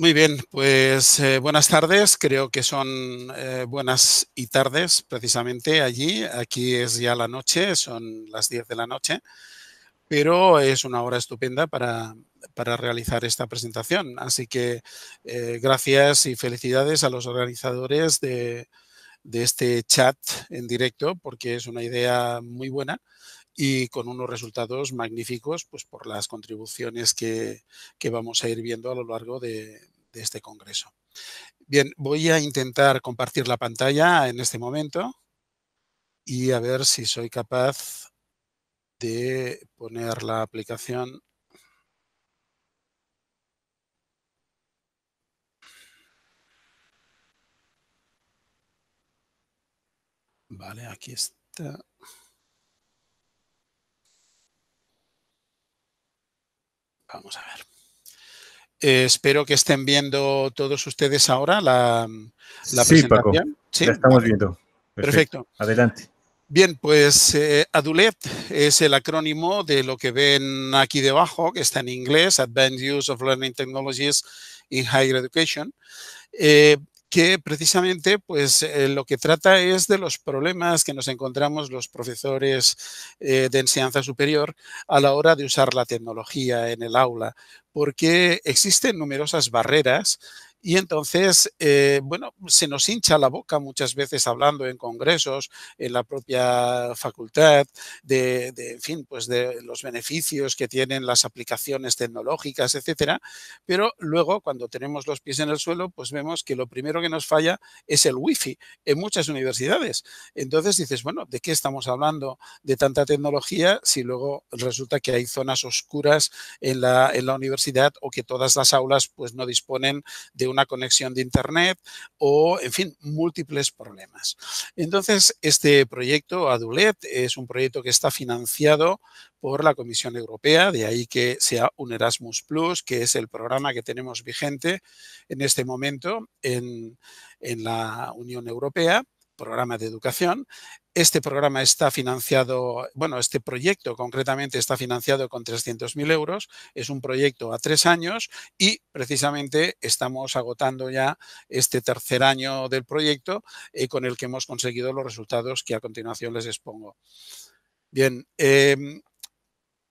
Muy bien, pues eh, buenas tardes. Creo que son eh, buenas y tardes precisamente allí. Aquí es ya la noche, son las 10 de la noche, pero es una hora estupenda para, realizar esta presentación. Así que eh, gracias y felicidades a los organizadores de, este chat en directo porque es una idea muy buena y con unos resultados magníficos pues por las contribuciones que, que vamos a ir viendo a lo largo de, de este congreso. Bien, voy a intentar compartir la pantalla en este momento y a ver si soy capaz de poner la aplicación Vale, aquí está. Vamos a ver. Eh, espero que estén viendo todos ustedes ahora la, presentación. sí, Paco, la estamos viendo. Perfecto. Adelante. Bien, pues eh, ADULET es el acrónimo de lo que ven aquí debajo, que está en inglés, Advanced Use of Learning Technologies in Higher Education. Eh, que precisamente pues, eh, lo que trata es de los problemas que nos encontramos los profesores eh, de enseñanza superior a la hora de usar la tecnología en el aula, porque existen numerosas barreras y entonces, eh, bueno, se nos hincha la boca muchas veces hablando en congresos, en la propia facultad, de, en fin, pues de los beneficios que tienen las aplicaciones tecnológicas, etcétera. Pero luego, cuando tenemos los pies en el suelo, pues vemos que lo primero que nos falla es el wifi en muchas universidades. Entonces dices, bueno, ¿de qué estamos hablando de tanta tecnología si luego resulta que hay zonas oscuras en la, en la universidad o que todas las aulas pues no disponen de una conexión de Internet o, en fin, múltiples problemas. Entonces, este proyecto ADULET es un proyecto que está financiado por la Comisión Europea, de ahí que sea un Erasmus Plus, que es el programa que tenemos vigente en este momento en, en la Unión Europea programa de educación. Este programa está financiado, bueno, este proyecto concretamente está financiado con 300.000 euros. Es un proyecto a tres años y precisamente estamos agotando ya este tercer año del proyecto eh, con el que hemos conseguido los resultados que a continuación les expongo. Bien, em,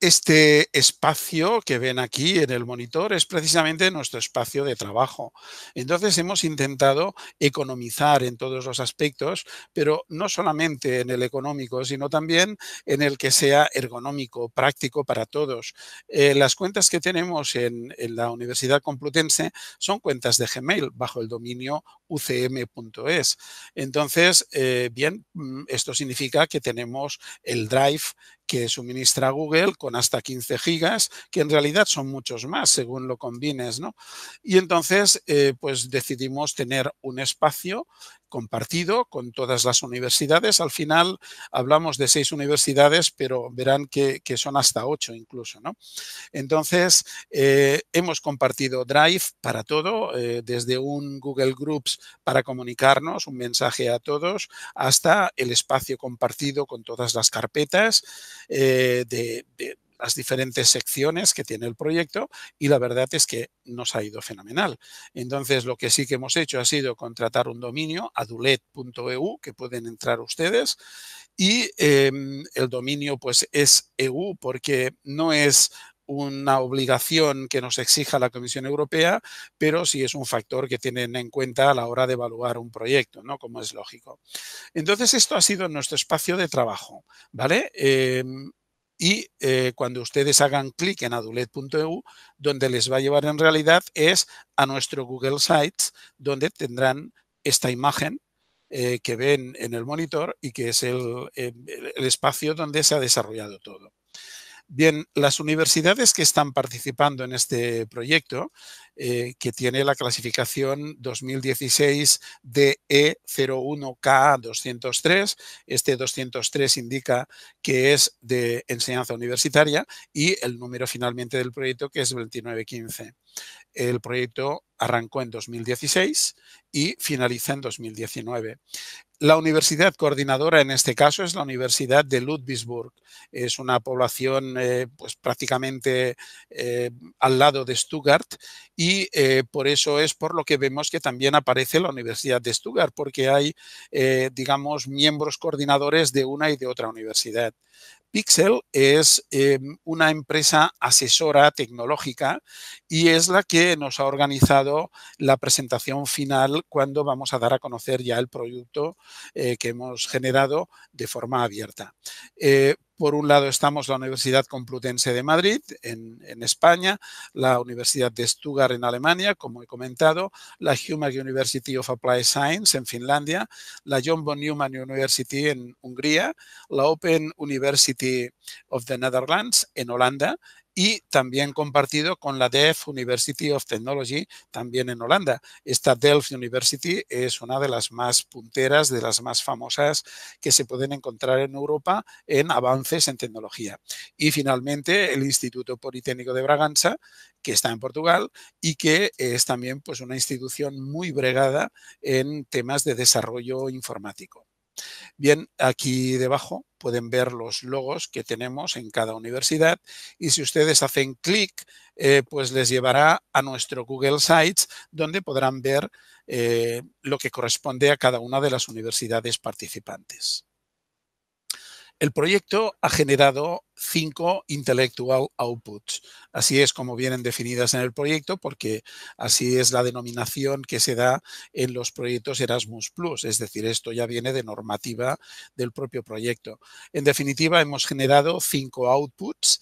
este espacio que ven aquí en el monitor es precisamente nuestro espacio de trabajo. Entonces hemos intentado economizar en todos los aspectos, pero no solamente en el económico, sino también en el que sea ergonómico, práctico para todos. Eh, las cuentas que tenemos en, la Universidad Complutense son cuentas de Gmail bajo el dominio ucm.es. Entonces, eh, bien, mm, esto significa que tenemos el Drive que suministra Google con hasta 15 gigas, que en realidad son muchos más según lo combines, ¿no? Y entonces, eh, pues decidimos tener un espacio compartido con todas las universidades. Al final hablamos de seis universidades, pero verán que, son hasta ocho incluso. ¿no? Entonces, eh, hemos compartido Drive para todo, eh, desde un Google Groups para comunicarnos, un mensaje a todos, hasta el espacio compartido con todas las carpetas eh, de las diferentes secciones que tiene el proyecto y la verdad es que nos ha ido fenomenal. Entonces, lo que sí que hemos hecho ha sido contratar un dominio, adulet.eu, que pueden entrar ustedes, y em, el dominio pues es EU porque no es una obligación que nos exija la Comisión Europea, pero sí es un factor que tienen en cuenta a la hora de evaluar un proyecto, ¿no? Como es lógico. Entonces, esto ha sido nuestro espacio de trabajo, ¿vale? Em, y eh, cuando ustedes hagan clic en adulet.eu, donde les va a llevar en realidad es a nuestro Google Sites, donde tendrán esta imagen eh, que ven en el monitor y que es el eh, espacio donde se ha desarrollado todo. Bien, las universidades que están participando en este proyecto, eh, que tiene la clasificación 2016 DE01K203, e este 203 indica que es de enseñanza universitaria y el número finalmente del proyecto que es 2915. El proyecto arrancó en 2016 y finaliza en 2019. La universidad coordinadora en este caso es la Universidad de Ludwigsburg. Es una población eh, pues, prácticamente eh, al lado de Stuttgart y eh, por eso es por lo que vemos que también aparece la Universidad de Stuttgart, porque hay, digamos, miembros coordinadores de una y de otra universidad. Pixel es em, una empresa asesora tecnológica y es la que nos ha organizado la presentación final cuando vamos a dar a conocer ya el producto eh, que hemos generado de forma abierta. Eh, por un lado estamos la Universidad Complutense de Madrid, en, España, la Universidad de Stuttgart en Alemania, como he comentado, la Human University of Applied Science en Finlandia, la John von Neumann University en Hungría, la Open University of the Netherlands en Holanda y también compartido con la Delft University of Technology, también en Holanda. Esta Delft University es una de las más punteras, de las más famosas que se pueden encontrar en Europa en avances en tecnología. Y finalmente, el Instituto Politécnico de Braganza, que está en Portugal y que es también pues, una institución muy bregada en temas de desarrollo informático. Bien, aquí debajo pueden ver los logos que tenemos en cada universidad y si ustedes hacen clic, eh, pues les llevará a nuestro Google Sites donde podrán ver eh, lo que corresponde a cada una de las universidades participantes. El proyecto ha generado cinco intellectual outputs. Así es como vienen definidas en el proyecto, porque así es la denominación que se da en los proyectos Erasmus Es decir, esto ya viene de normativa del propio proyecto. En definitiva, hemos generado cinco outputs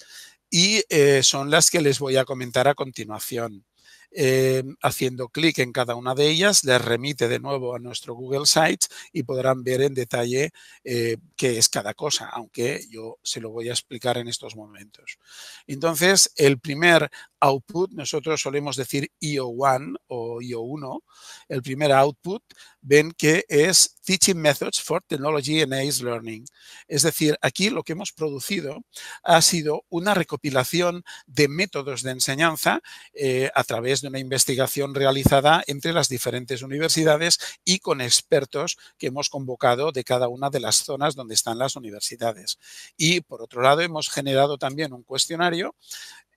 y eh, son las que les voy a comentar a continuación. Eh, haciendo clic en cada una de ellas, les remite de nuevo a nuestro Google Sites y podrán ver en detalle eh, qué es cada cosa, aunque yo se lo voy a explicar en estos momentos. Entonces, el primer output, nosotros solemos decir IO1 o IO1, el primer output, ven que es Teaching Methods for Technology Enhanced Learning. Es decir, aquí lo que hemos producido ha sido una recopilación de métodos de enseñanza eh, a través de una investigación realizada entre las diferentes universidades y con expertos que hemos convocado de cada una de las zonas donde están las universidades. Y por otro lado, hemos generado también un cuestionario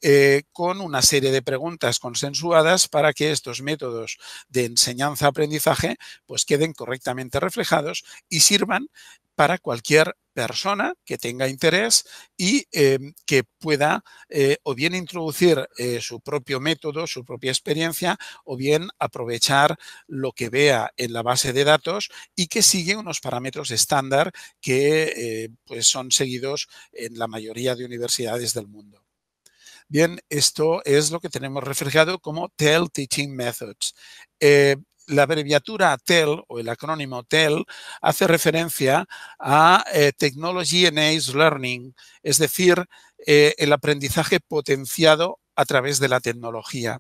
eh, con una serie de preguntas consensuadas para que estos métodos de enseñanza-aprendizaje pues queden correctamente reflejados y sirvan para cualquier persona que tenga interés y em, que pueda eh, o bien introducir eh, su propio método, su propia experiencia, o bien aprovechar lo que vea en la base de datos y que sigue unos parámetros estándar que pues, son seguidos en la mayoría de universidades del mundo. Bien, esto es lo que tenemos reflejado como TEL Teaching Methods. Eh, la abreviatura TEL o el acrónimo TEL hace referencia a eh, Technology Enhanced Learning, es decir, eh, el aprendizaje potenciado a través de la tecnología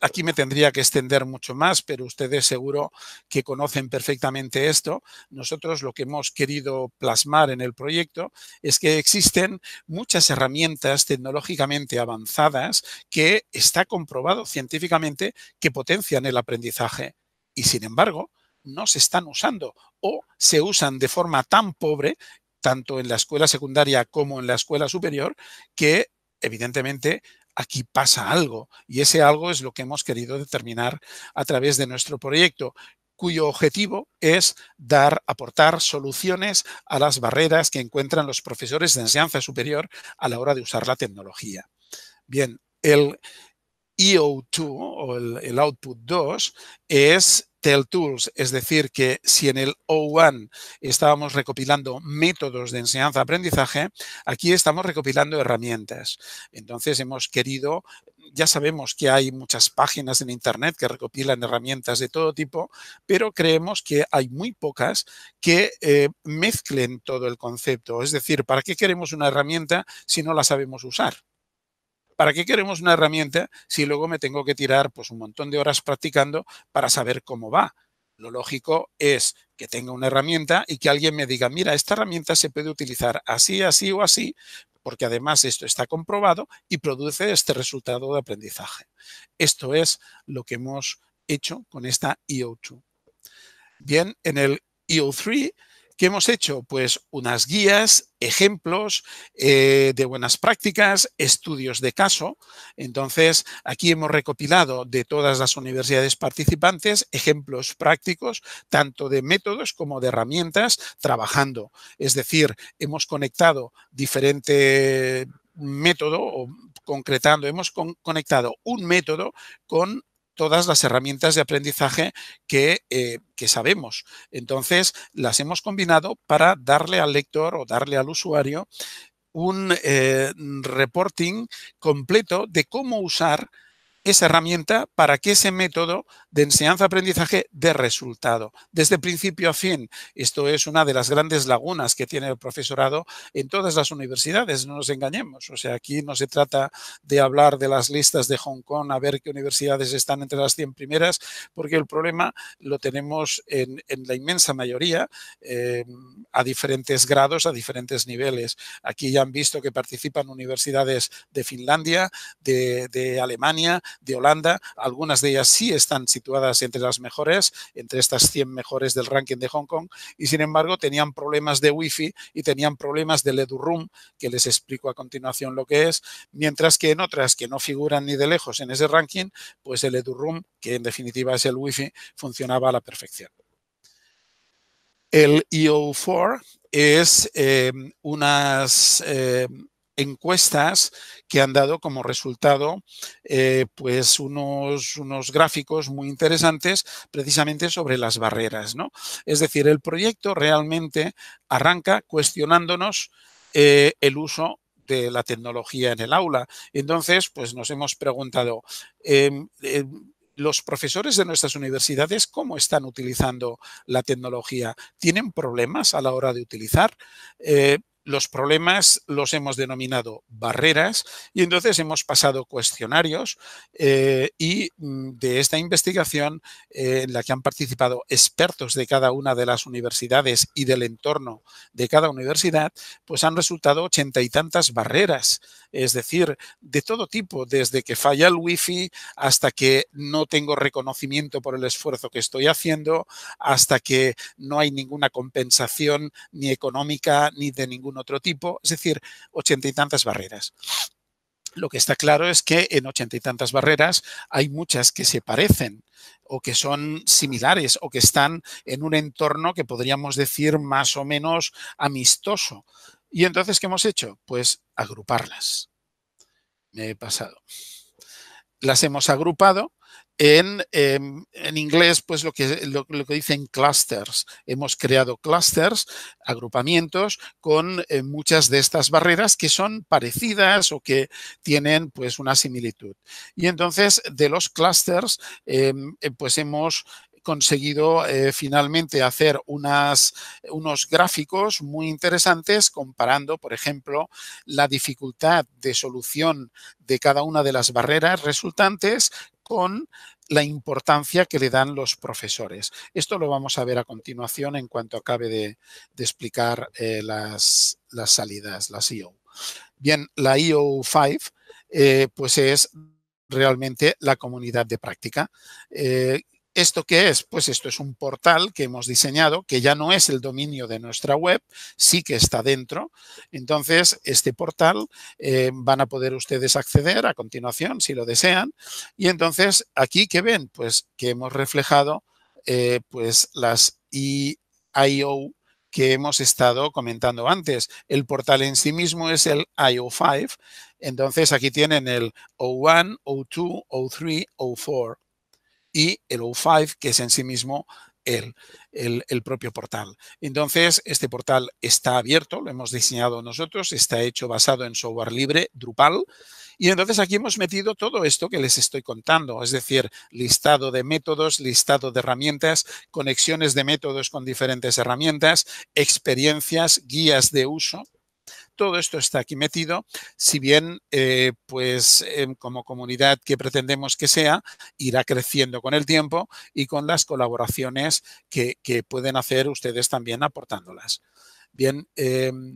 aquí me tendría que extender mucho más, pero ustedes seguro que conocen perfectamente esto. Nosotros lo que hemos querido plasmar en el proyecto es que existen muchas herramientas tecnológicamente avanzadas que está comprobado científicamente que potencian el aprendizaje y sin embargo no se están usando o se usan de forma tan pobre tanto en la escuela secundaria como en la escuela superior, que evidentemente aquí pasa algo y ese algo es lo que hemos querido determinar a través de nuestro proyecto cuyo objetivo es dar, aportar soluciones a las barreras que encuentran los profesores de enseñanza superior a la hora de usar la tecnología. Bien, el, EO2 o el, output 2 es tools es decir, que si en el O1 estábamos recopilando métodos de enseñanza-aprendizaje, aquí estamos recopilando herramientas. Entonces hemos querido, ya sabemos que hay muchas páginas en Internet que recopilan herramientas de todo tipo, pero creemos que hay muy pocas que eh, mezclen todo el concepto. Es decir, ¿para qué queremos una herramienta si no la sabemos usar? ¿Para qué queremos una herramienta si luego me tengo que tirar pues, un montón de horas practicando para saber cómo va? Lo lógico es que tenga una herramienta y que alguien me diga, mira, esta herramienta se puede utilizar así, así o así, porque además esto está comprobado y produce este resultado de aprendizaje. Esto es lo que hemos hecho con esta IO2. Bien, en el IO3 ¿Qué hemos hecho? Pues unas guías, ejemplos eh, de buenas prácticas, estudios de caso. Entonces, aquí hemos recopilado de todas las universidades participantes ejemplos prácticos, tanto de métodos como de herramientas, trabajando. Es decir, hemos conectado diferente método concretando, hemos conectado un método con todas las herramientas de aprendizaje eh, que, sabemos. Entonces, las hemos combinado para darle al lector o darle al usuario un eh, reporting completo de cómo usar esa herramienta para que ese método de enseñanza-aprendizaje dé resultado, desde principio a fin. Esto es una de las grandes lagunas que tiene el profesorado en todas las universidades, no nos engañemos. O sea, aquí no se trata de hablar de las listas de Hong Kong, a ver qué universidades están entre las 100 primeras, porque el problema lo tenemos en, la inmensa mayoría, em, a diferentes grados, a diferentes niveles. Aquí ya han visto que participan universidades de Finlandia, de, de Alemania, de Holanda. Algunas de ellas sí están situadas entre las mejores, entre estas 100 mejores del ranking de Hong Kong, y sin embargo tenían problemas de wifi y tenían problemas del EduRoom, que les explico a continuación lo que es, mientras que en otras que no figuran ni de lejos en ese ranking, pues el EduRoom, que en definitiva es el wifi, funcionaba a la perfección. El EO4 es eh, unas... Eh, encuestas que han dado como resultado eh, pues unos, unos, gráficos muy interesantes precisamente sobre las barreras. ¿no? Es decir, el proyecto realmente arranca cuestionándonos eh, el uso de la tecnología en el aula. Entonces, pues nos hemos preguntado, em, em, los profesores de nuestras universidades cómo están utilizando la tecnología. ¿Tienen problemas a la hora de utilizar? Eh, los problemas los hemos denominado barreras y entonces hemos pasado cuestionarios eh, y mm, de esta investigación eh, en la que han participado expertos de cada una de las universidades y del entorno de cada universidad, pues han resultado ochenta y tantas barreras, es decir, de todo tipo, desde que falla el wifi hasta que no tengo reconocimiento por el esfuerzo que estoy haciendo, hasta que no hay ninguna compensación ni económica ni de ningún otro tipo, es decir, ochenta y tantas barreras. Lo que está claro es que en ochenta y tantas barreras hay muchas que se parecen o que son similares o que están en un entorno que podríamos decir más o menos amistoso. Y entonces, ¿qué hemos hecho? Pues agruparlas. Me he pasado. Las hemos agrupado Em, en, inglés, pues lo que, lo, que dicen clusters. Hemos creado clusters, agrupamientos, con eh, muchas de estas barreras que son parecidas o que tienen pues una similitud. Y entonces, de los clusters, em, eh, pues hemos conseguido eh, finalmente hacer unos gráficos muy interesantes comparando, por ejemplo, la dificultad de solución de cada una de las barreras resultantes con la importancia que le dan los profesores. Esto lo vamos a ver a continuación en cuanto acabe de, explicar eh, las, salidas, las IO. Bien, la IO5 eh, pues es realmente la comunidad de práctica. Eh, ¿Esto qué es? Pues esto es un portal que hemos diseñado, que ya no es el dominio de nuestra web, sí que está dentro. Entonces, este portal eh, van a poder ustedes acceder a continuación, si lo desean. Y entonces, aquí, ¿qué ven? Pues que hemos reflejado eh, pues las IO que hemos estado comentando antes. El portal en sí mismo es el IO5. Entonces, aquí tienen el O1, O2, O3, O4 y el O5, que es en sí mismo el, el, el, propio portal. Entonces, este portal está abierto, lo hemos diseñado nosotros, está hecho basado en software libre, Drupal, y entonces aquí hemos metido todo esto que les estoy contando, es decir, listado de métodos, listado de herramientas, conexiones de métodos con diferentes herramientas, experiencias, guías de uso, todo esto está aquí metido, si bien, eh, pues em, como comunidad que pretendemos que sea, irá creciendo con el tiempo y con las colaboraciones que, pueden hacer ustedes también aportándolas. Bien, em,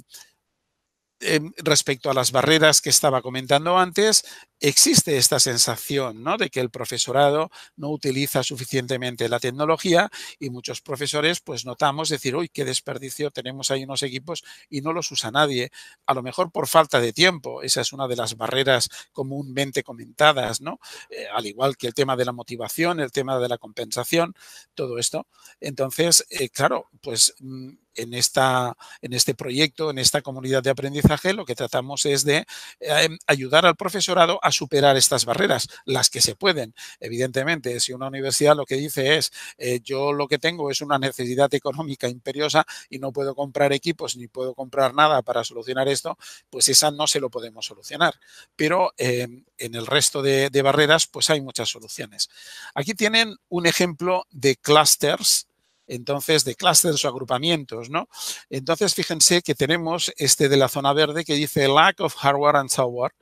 Em, respecto a las barreras que estaba comentando antes, existe esta sensación ¿no? de que el profesorado no utiliza suficientemente la tecnología y muchos profesores pues notamos decir, uy, qué desperdicio, tenemos ahí unos equipos y no los usa nadie, a lo mejor por falta de tiempo, esa es una de las barreras comúnmente comentadas, ¿no? Eh, al igual que el tema de la motivación, el tema de la compensación, todo esto. Entonces, eh, claro, pues... Mm, en, esta, en este proyecto, en esta comunidad de aprendizaje, lo que tratamos es de eh, em, ayudar al profesorado a superar estas barreras, las que se pueden. Evidentemente, si una universidad lo que dice es, eh, yo lo que tengo es una necesidad económica imperiosa y no puedo comprar equipos ni puedo comprar nada para solucionar esto, pues esa no se lo podemos solucionar. Pero em, en el resto de, de barreras, pues hay muchas soluciones. Aquí tienen un ejemplo de clusters entonces de clústeres o agrupamientos, ¿no? Entonces, fíjense que tenemos este de la zona verde que dice lack of hardware and software.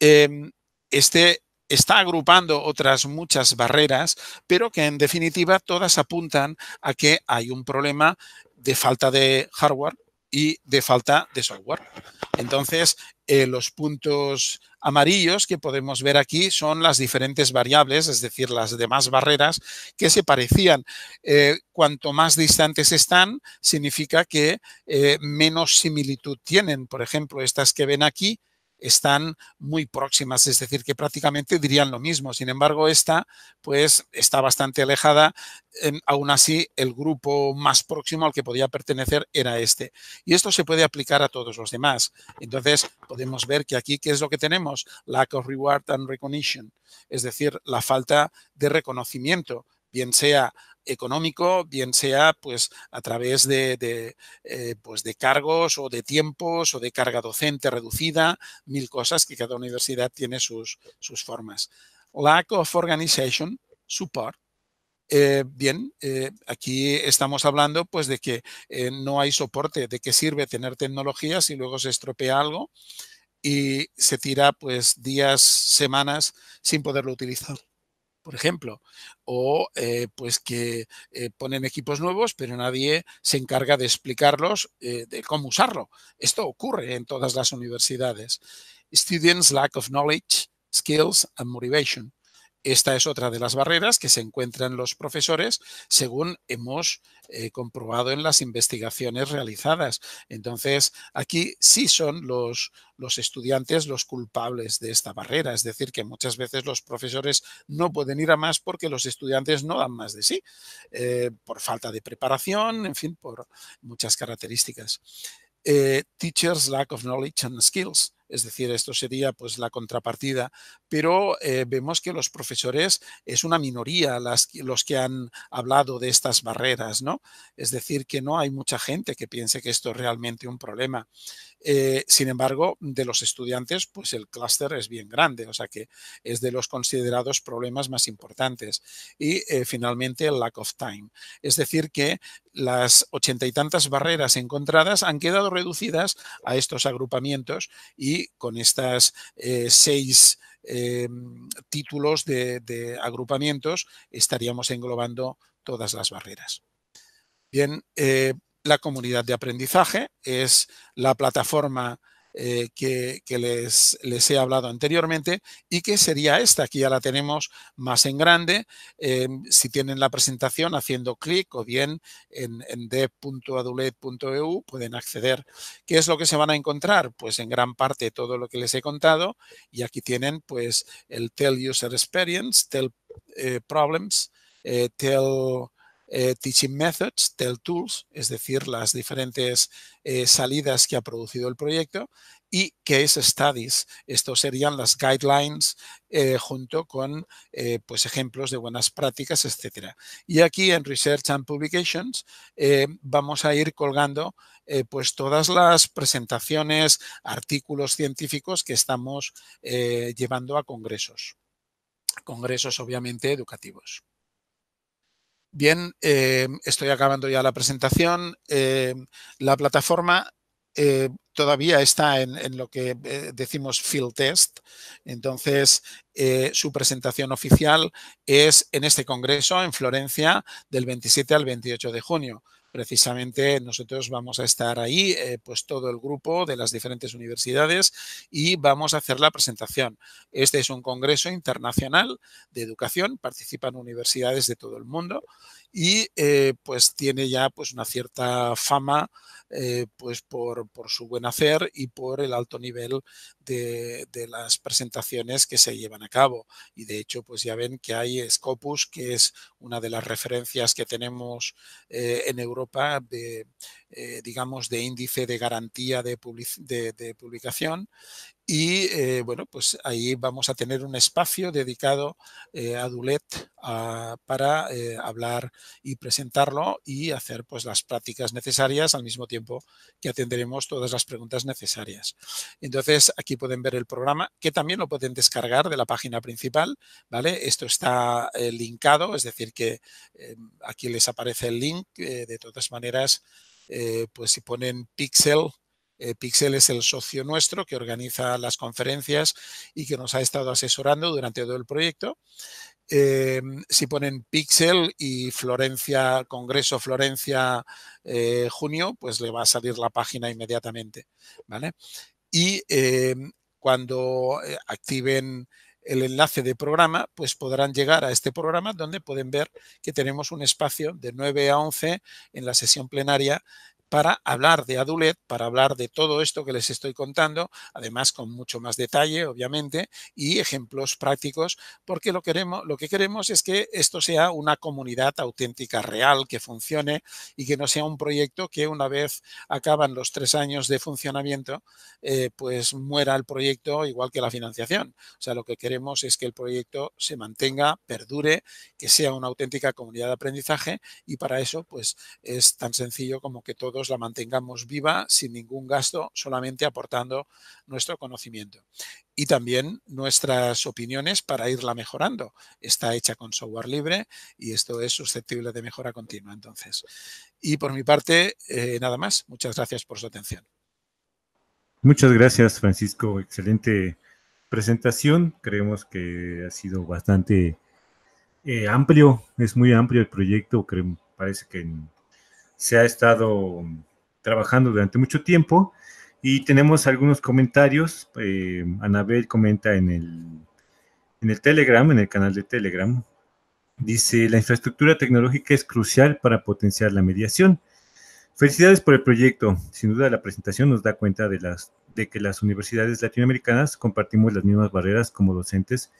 Em, este está agrupando otras muchas barreras, pero que en definitiva todas apuntan a que hay un problema de falta de hardware y de falta de software. Entonces, eh, los puntos amarillos que podemos ver aquí son las diferentes variables, es decir, las demás barreras que se parecían. Eh, cuanto más distantes están, significa que eh, menos similitud tienen. Por ejemplo, estas que ven aquí están muy próximas, es decir, que prácticamente dirían lo mismo. Sin embargo, esta pues está bastante alejada. Em, aún así, el grupo más próximo al que podía pertenecer era este. Y esto se puede aplicar a todos los demás. Entonces, podemos ver que aquí, ¿qué es lo que tenemos? Lack of reward and recognition, es decir, la falta de reconocimiento bien sea económico, bien sea pues a través de, eh, pues, de cargos o de tiempos o de carga docente reducida, mil cosas que cada universidad tiene sus, sus formas. Lack of organization, support. Eh, bien, eh, aquí estamos hablando pues de que no hay soporte, de qué sirve tener tecnologías y luego se estropea algo y se tira pues días, semanas sin poderlo utilizar por ejemplo, o eh, pues que eh, ponen equipos nuevos, pero nadie se encarga de explicarlos eh, de cómo usarlo. Esto ocurre en todas las universidades. Students lack of knowledge, skills and motivation. Esta es otra de las barreras que se encuentran los profesores según hemos eh, comprobado en las investigaciones realizadas. Entonces, aquí sí son los, estudiantes los culpables de esta barrera. Es decir, que muchas veces los profesores no pueden ir a más porque los estudiantes no dan más de sí, eh, por falta de preparación, en fin, por muchas características. Eh, teachers lack of knowledge and skills es decir, esto sería pues la contrapartida, pero eh, vemos que los profesores es una minoría las, los que han hablado de estas barreras, ¿no? Es decir, que no hay mucha gente que piense que esto es realmente un problema. Eh, sin embargo, de los estudiantes, pues el clúster es bien grande, o sea que es de los considerados problemas más importantes. Y eh, finalmente el lack of time, es decir, que las ochenta y tantas barreras encontradas han quedado reducidas a estos agrupamientos y con estas eh, seis em, títulos de, agrupamientos estaríamos englobando todas las barreras. Bien, eh, la comunidad de aprendizaje es la plataforma eh, que, les, les, he hablado anteriormente y que sería esta. Aquí ya la tenemos más en grande. Eh, si tienen la presentación haciendo clic o bien en, en e e pueden acceder. ¿Qué es lo que se van a encontrar? Pues en gran parte todo lo que les he contado y aquí tienen pues el Tell User Experience, Tell eh, Problems, Tell eh, teaching methods, tell tools, es decir, las diferentes eh, salidas que ha producido el proyecto, y case studies. Estos serían las guidelines eh, junto con pues ejemplos de buenas prácticas, etc. Y aquí en Research and Publications vamos a ir colgando pues todas las presentaciones, artículos científicos que estamos llevando a congresos. Congresos obviamente educativos. Bien, eh, estoy acabando ya la presentación. Eh, la plataforma eh, todavía está en, en lo que decimos field test. Entonces, su presentación oficial es en este congreso en Florencia del 27 al 28 de junio precisamente nosotros vamos a estar ahí, eh, pues todo el grupo de las diferentes universidades y vamos a hacer la presentación. Este es un congreso internacional de educación, participan universidades de todo el mundo y eh, pues tiene ya pues una cierta fama eh, pues por, su buen hacer y por el alto nivel de, las presentaciones que se llevan a cabo. Y de hecho, pues ya ven que hay Scopus, que es una de las referencias que tenemos eh, en Europa de, eh, digamos, de índice de garantía de, de publicación y eh, bueno, pues ahí vamos a tener un espacio dedicado eh, a Dulet ah, para eh, hablar y presentarlo y hacer pues las prácticas necesarias al mismo tiempo que atenderemos todas las preguntas necesarias. Entonces aquí pueden ver el programa que también lo pueden descargar de la página principal, ¿vale? Esto está linkado, es decir que aquí les aparece el link, de todas maneras pues si ponen pixel eh, Pixel es el socio nuestro que organiza las conferencias y que nos ha estado asesorando durante todo el proyecto. Eh, si ponen Pixel y Florencia, Congreso Florencia eh, junio, pues le va a salir la página inmediatamente. ¿vale? Y cuando activen el enlace de programa, pues podrán llegar a este programa donde pueden ver que tenemos un espacio de 9 a 11 en la sesión plenaria para hablar de Adulet, para hablar de todo esto que les estoy contando, además con mucho más detalle, obviamente, y ejemplos prácticos, porque lo, queremos, lo que queremos es que esto sea una comunidad auténtica, real, que funcione y que no sea un proyecto que una vez acaban los tres años de funcionamiento, eh, pues muera el proyecto igual que la financiación. O sea, lo que queremos es que el proyecto se mantenga, perdure, que sea una auténtica comunidad de aprendizaje y para eso, pues es tan sencillo como que todo la mantengamos viva sin ningún gasto, solamente aportando nuestro conocimiento. Y también nuestras opiniones para irla mejorando. Está hecha con software libre y esto es susceptible de mejora continua. Entonces, y por mi parte, eh, nada más. Muchas gracias por su atención. Muchas gracias, Francisco. Excelente presentación. Creemos que ha sido bastante eh, amplio, es muy amplio el proyecto. parece que en se ha estado trabajando durante mucho tiempo y tenemos algunos comentarios. Eh, Anabel comenta en el, Telegram, en el canal de Telegram. Dice, la infraestructura tecnológica es crucial para potenciar la mediación. Felicidades por el proyecto. Sin duda la presentación nos da cuenta de, las, de que las universidades latinoamericanas compartimos las mismas barreras como docentes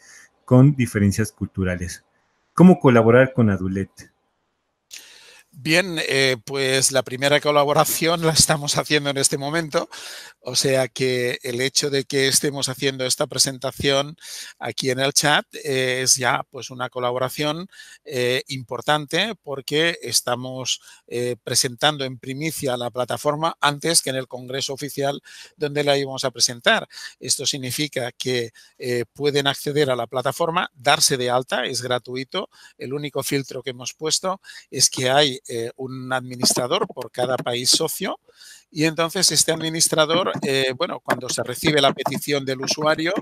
con diferencias culturales. ¿Cómo colaborar con ADULET? Bien, eh, pues la primera colaboración la estamos haciendo en este momento o sea que el hecho de que estemos haciendo esta presentación aquí en el chat eh, es ya pues una colaboración eh, importante porque estamos eh, presentando en primicia la plataforma antes que en el congreso oficial donde la íbamos a presentar. Esto significa que pueden acceder a la plataforma, darse de alta, es gratuito. El único filtro que hemos puesto es que hay un administrador por cada país socio y entonces este administrador, eh, bueno, cuando se recibe la petición del usuario,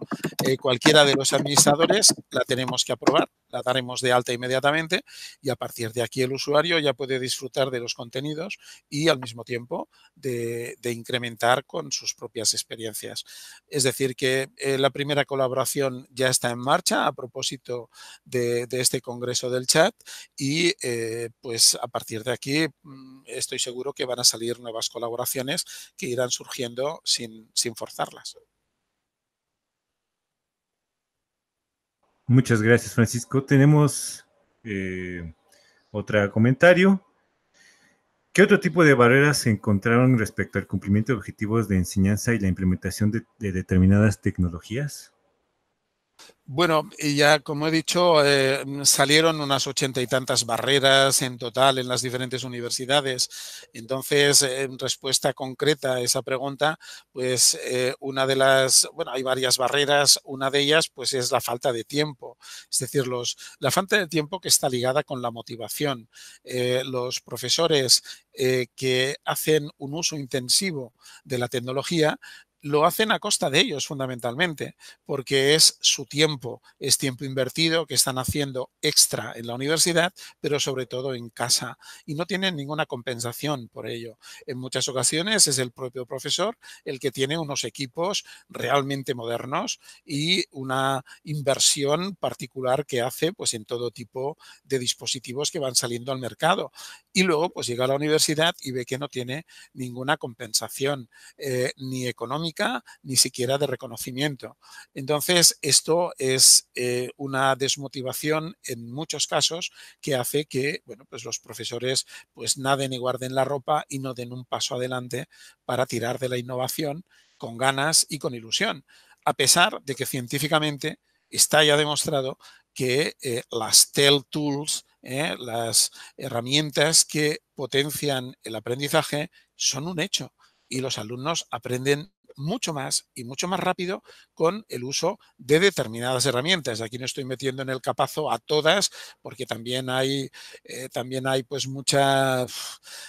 eh, cualquiera de los administradores la tenemos que aprobar la daremos de alta inmediatamente y a partir de aquí el usuario ya puede disfrutar de los contenidos y al mismo tiempo de, incrementar con sus propias experiencias. Es decir, que eh, la primera colaboración ya está en marcha a propósito de, este congreso del chat y eh, pues a partir de aquí mm, estoy seguro que van a salir nuevas colaboraciones que irán surgiendo sin forzarlas. Muchas gracias, Francisco. Tenemos eh, otro comentario. ¿Qué otro tipo de barreras se encontraron respecto al cumplimiento de objetivos de enseñanza y la implementación de determinadas tecnologías? Bueno, y ya como he dicho, eh, salieron unas ochenta y tantas barreras en total en las diferentes universidades. Entonces, en respuesta concreta a esa pregunta, pues eh, una de las, bueno, hay varias barreras. Una de ellas, pues es la falta de tiempo. Es decir, los, la falta de tiempo que está ligada con la motivación. Eh, los profesores que hacen un uso intensivo de la tecnología lo hacen a costa de ellos fundamentalmente, porque es su tiempo, es tiempo invertido que están haciendo extra en la universidad, pero sobre todo en casa, y no tienen ninguna compensación por ello. En muchas ocasiones es el propio profesor el que tiene unos equipos realmente modernos y una inversión particular que hace pues, en todo tipo de dispositivos que van saliendo al mercado. Y luego pues, llega a la universidad y ve que no tiene ninguna compensación eh, ni económica, ni siquiera de reconocimiento. Entonces, esto es eh, una desmotivación en muchos casos que hace que bueno, pues los profesores pues naden y guarden la ropa y no den un paso adelante para tirar de la innovación con ganas y con ilusión, a pesar de que científicamente está ya demostrado que eh, las TEL tools, eh, las herramientas que potencian el aprendizaje, son un hecho y los alumnos aprenden mucho más y mucho más rápido con el uso de determinadas herramientas. Aquí no estoy metiendo en el capazo a todas, porque también hay, eh, también hay pues mucha,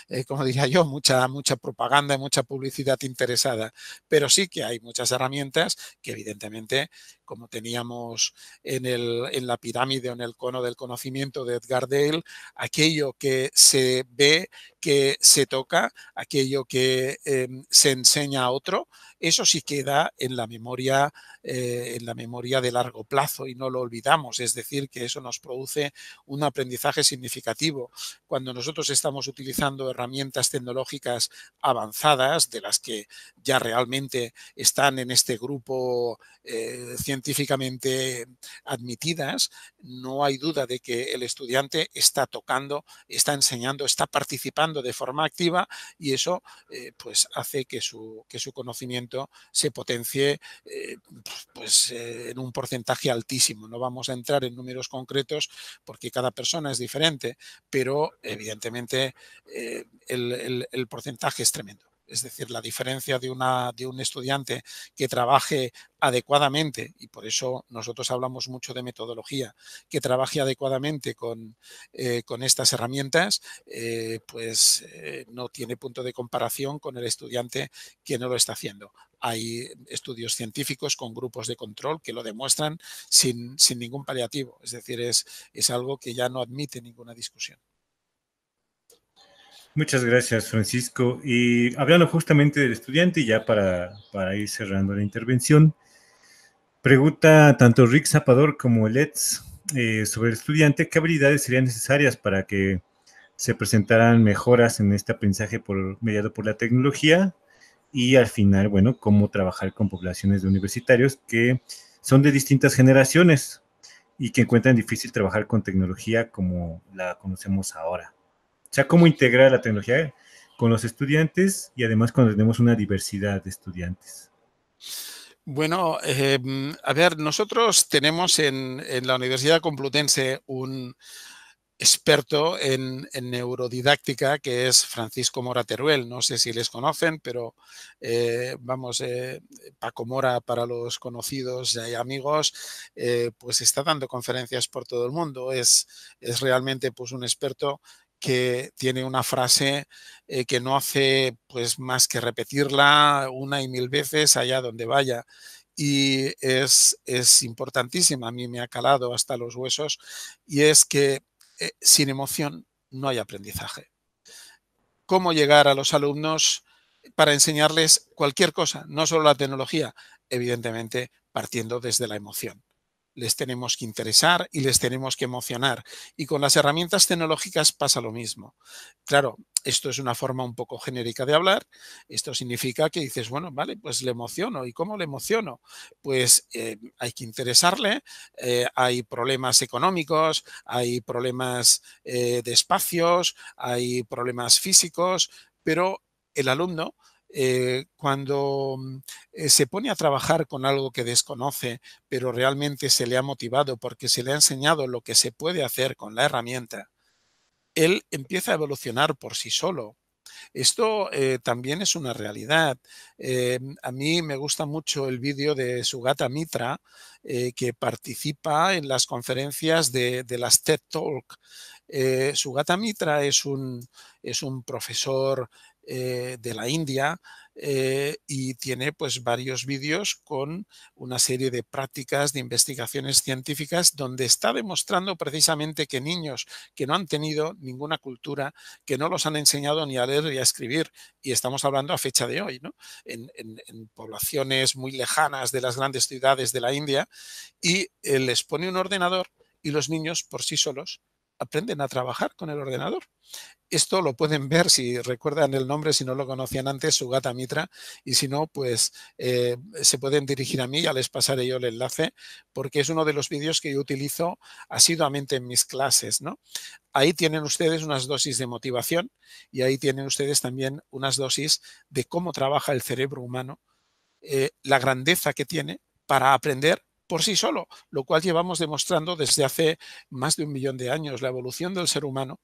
eh, como diría yo, mucha, mucha propaganda, mucha publicidad interesada, pero sí que hay muchas herramientas que evidentemente, como teníamos en, el, en la pirámide o en el cono del conocimiento de Edgar Dale, aquello que se ve, que se toca, aquello que em, se enseña a otro, eso sí queda en la memoria, eh, en la memoria de largo plazo y no lo olvidamos. Es decir, que eso nos produce un aprendizaje significativo. Cuando nosotros estamos utilizando herramientas tecnológicas avanzadas, de las que ya realmente están en este grupo eh, científicamente admitidas, no hay duda de que el estudiante está tocando, está enseñando, está participando de forma activa y eso eh, pues hace que su conocimiento se potencie eh, pues, eh, en un porcentaje altísimo. No vamos a entrar en números concretos porque cada persona es diferente, pero evidentemente eh, el porcentaje es tremendo. Es decir, la diferencia de, una, de un estudiante que trabaje adecuadamente, y por eso nosotros hablamos mucho de metodología, que trabaje adecuadamente con, eh, estas herramientas, eh, pues eh, no tiene punto de comparación con el estudiante que no lo está haciendo. Hay estudios científicos con grupos de control que lo demuestran sin, ningún paliativo, es decir, es algo que ya no admite ninguna discusión. Muchas gracias, Francisco. Y hablando justamente del estudiante, ya para, ir cerrando la intervención, pregunta tanto Rick Zapador como Let's eh, sobre el estudiante, ¿qué habilidades serían necesarias para que se presentaran mejoras en este aprendizaje por, mediado por la tecnología? Y al final, bueno, cómo trabajar con poblaciones de universitarios que son de distintas generaciones y que encuentran difícil trabajar con tecnología como la conocemos ahora. O sea, cómo integrar la tecnología con los estudiantes y además cuando tenemos una diversidad de estudiantes. Bueno, eh, a ver, nosotros tenemos en, la Universidad Complutense un, experto en, neurodidáctica, que es Francisco Mora Teruel. No sé si les conocen, pero eh, vamos, eh, Paco Mora, para los conocidos y amigos, pues está dando conferencias por todo el mundo. Es, es realmente pues, un experto que tiene una frase eh, que no hace pues más que repetirla una y mil veces allá donde vaya. Y es, es importantísima, a mí me ha calado hasta los huesos, y es que eh, sin emoción no hay aprendizaje. ¿Cómo llegar a los alumnos para enseñarles cualquier cosa, no solo la tecnología, evidentemente partiendo desde la emoción? les tenemos que interesar y les tenemos que emocionar. Y con las herramientas tecnológicas pasa lo mismo. Claro, esto es una forma un poco genérica de hablar. Esto significa que dices, bueno, vale, pues le emociono. ¿Y cómo le emociono? Pues eh, hay que interesarle. Eh, hay problemas económicos, hay problemas eh, de espacios, hay problemas físicos, pero el alumno eh, cuando mm, eh, se pone a trabajar con algo que desconoce, pero realmente se le ha motivado porque se le ha enseñado lo que se puede hacer con la herramienta, él empieza a evolucionar por sí solo. Esto eh, también es una realidad. a mí me gusta mucho el vídeo de su gata Mitra, que participa en las conferencias de, de las TED Talk. Sugata Mitra es un, es un profesor eh, de la India eh, y tiene pues varios vídeos con una serie de prácticas de investigaciones científicas donde está demostrando precisamente que niños que no han tenido ninguna cultura, que no los han enseñado ni a leer ni a escribir, y estamos hablando a fecha de hoy, en, poblaciones muy lejanas de las grandes ciudades de la India, y eh, les pone un ordenador y los niños por sí solos aprenden a trabajar con el ordenador. Esto lo pueden ver si recuerdan el nombre, si no lo conocían antes, su gata Mitra, y si no, pues eh, se pueden dirigir a mí, ya les pasaré yo el enlace, porque es uno de los vídeos que yo utilizo asiduamente en mis clases. ¿no? Ahí tienen ustedes unas dosis de motivación y ahí tienen ustedes también unas dosis de cómo trabaja el cerebro humano, eh, la grandeza que tiene para aprender por sí solo, lo cual llevamos demostrando desde hace más de un millón de años. La evolución del ser humano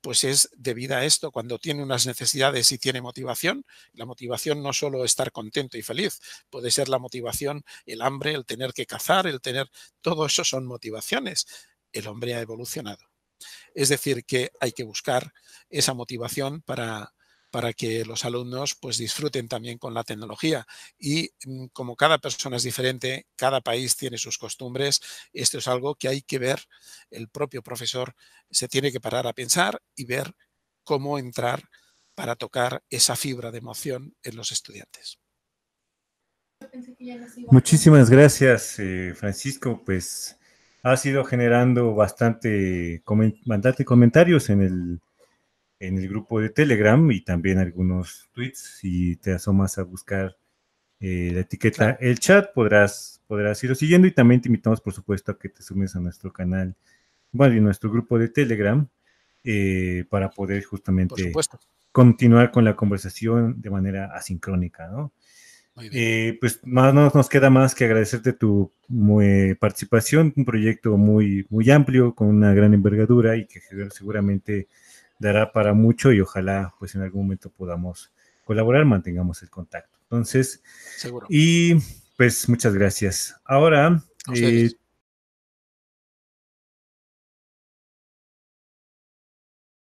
pues es debida a esto, cuando tiene unas necesidades y tiene motivación, la motivación no solo estar contento y feliz, puede ser la motivación, el hambre, el tener que cazar, el tener, todo eso son motivaciones. El hombre ha evolucionado. Es decir, que hay que buscar esa motivación para para que los alumnos pues disfruten también con la tecnología. Y mm, como cada persona es diferente, cada país tiene sus costumbres, esto es algo que hay que ver, el propio profesor se tiene que parar a pensar y ver cómo entrar para tocar esa fibra de emoción en los estudiantes. Muchísimas gracias, eh, Francisco. Pues ha sido generando bastante, mandarte bastante comentarios en el, en el grupo de Telegram y también algunos tweets. Si te asomas a buscar eh, la etiqueta el chat, podrás, podrás irlo siguiendo y también te invitamos, por supuesto, a que te sumes a nuestro canal, bueno, y nuestro grupo de Telegram eh, para poder justamente continuar con la conversación de manera asincrónica, ¿no? Eh, pues más no nos queda más que agradecerte tu participación, un proyecto muy, muy amplio, con una gran envergadura y que seguramente dará para mucho y ojalá pues en algún momento podamos colaborar, mantengamos el contacto. Entonces, Seguro. y pues muchas gracias. Ahora, eh,